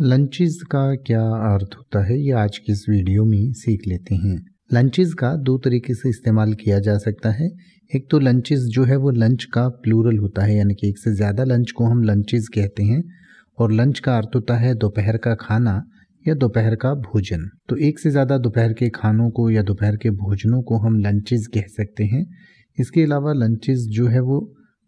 लंचेज का क्या अर्थ होता है ये आज की इस वीडियो में सीख लेते हैं लंचेज का दो तरीके से इस्तेमाल किया जा सकता है एक तो लंचेज जो है वो लंच का प्लूरल होता है यानी कि एक से ज़्यादा लंच को हम लंचेज कहते हैं और लंच का अर्थ होता है दोपहर का खाना या दोपहर का भोजन तो एक से ज़्यादा दोपहर के खानों को या दोपहर के भोजनों को हम लंचेज कह सकते हैं इसके अलावा लंचेज जो है वो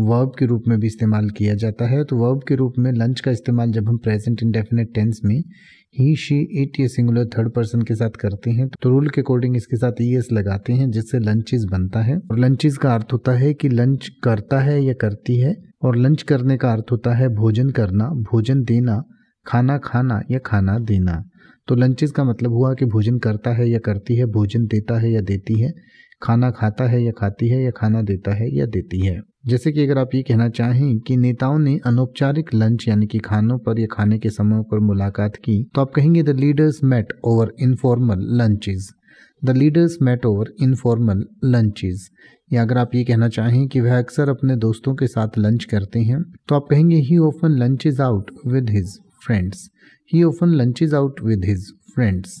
वर्ब के रूप में भी इस्तेमाल किया जाता है तो वर्ब के रूप में लंच का इस्तेमाल जब हम प्रेजेंट इंडेफिनेट टेंस में ही शी इट या सिंगुलर थर्ड पर्सन के साथ करते हैं तो रूल के अकॉर्डिंग इसके साथ ई एस लगाते हैं जिससे लंचेज बनता है और लंचेज का अर्थ होता है कि लंच करता है या करती है और लंच करने का अर्थ होता है भोजन करना भोजन देना खाना खाना या खाना देना तो लंचेज का मतलब हुआ कि भोजन करता है या करती है भोजन देता है या देती है खाना खाता है या खाती है या खाना देता है या देती है जैसे कि अगर आप ये कहना चाहें कि नेताओं ने अनौपचारिक लंच यानी कि खानों पर या खाने के समयों पर मुलाकात की तो आप कहेंगे the leaders met over informal lunches the leaders met over informal lunches या अगर आप ये कहना चाहें कि वह अक्सर अपने दोस्तों के साथ लंच करते हैं तो आप कहेंगे he often lunches out with his friends he often lunches out with his friends